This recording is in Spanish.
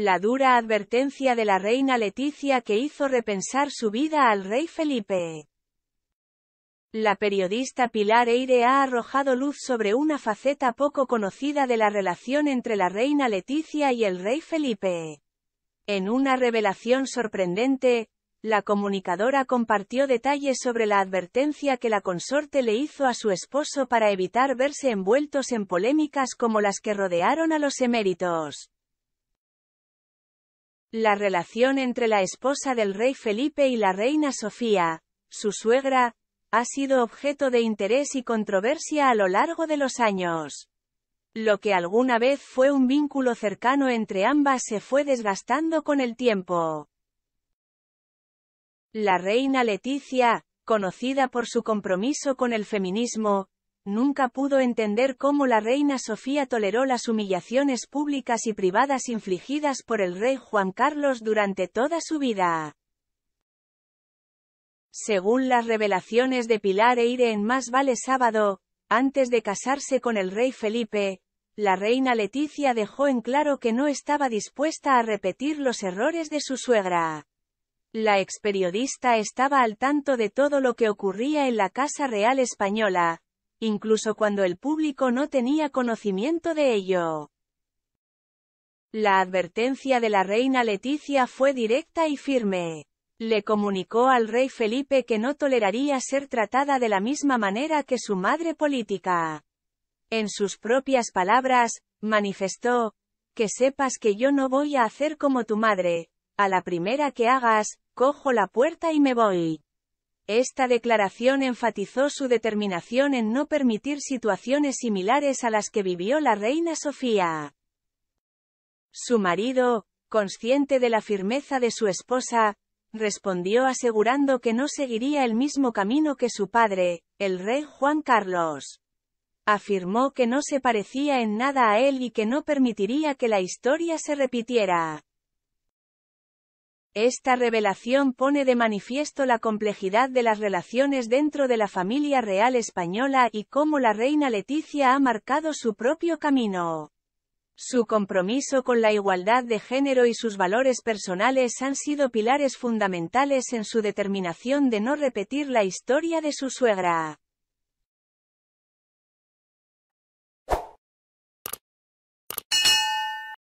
La dura advertencia de la reina Leticia que hizo repensar su vida al rey Felipe. La periodista Pilar Eire ha arrojado luz sobre una faceta poco conocida de la relación entre la reina Leticia y el rey Felipe. En una revelación sorprendente, la comunicadora compartió detalles sobre la advertencia que la consorte le hizo a su esposo para evitar verse envueltos en polémicas como las que rodearon a los eméritos. La relación entre la esposa del rey Felipe y la reina Sofía, su suegra, ha sido objeto de interés y controversia a lo largo de los años. Lo que alguna vez fue un vínculo cercano entre ambas se fue desgastando con el tiempo. La reina Leticia, conocida por su compromiso con el feminismo, nunca pudo entender cómo la reina Sofía toleró las humillaciones públicas y privadas infligidas por el rey Juan Carlos durante toda su vida. Según las revelaciones de Pilar Eire en Más vale sábado, antes de casarse con el rey Felipe, la reina Leticia dejó en claro que no estaba dispuesta a repetir los errores de su suegra. La ex periodista estaba al tanto de todo lo que ocurría en la Casa Real Española, incluso cuando el público no tenía conocimiento de ello. La advertencia de la reina Leticia fue directa y firme. Le comunicó al rey Felipe que no toleraría ser tratada de la misma manera que su madre política. En sus propias palabras, manifestó, que sepas que yo no voy a hacer como tu madre, a la primera que hagas, cojo la puerta y me voy. Esta declaración enfatizó su determinación en no permitir situaciones similares a las que vivió la reina Sofía. Su marido, consciente de la firmeza de su esposa, respondió asegurando que no seguiría el mismo camino que su padre, el rey Juan Carlos. Afirmó que no se parecía en nada a él y que no permitiría que la historia se repitiera. Esta revelación pone de manifiesto la complejidad de las relaciones dentro de la familia real española y cómo la reina Leticia ha marcado su propio camino. Su compromiso con la igualdad de género y sus valores personales han sido pilares fundamentales en su determinación de no repetir la historia de su suegra.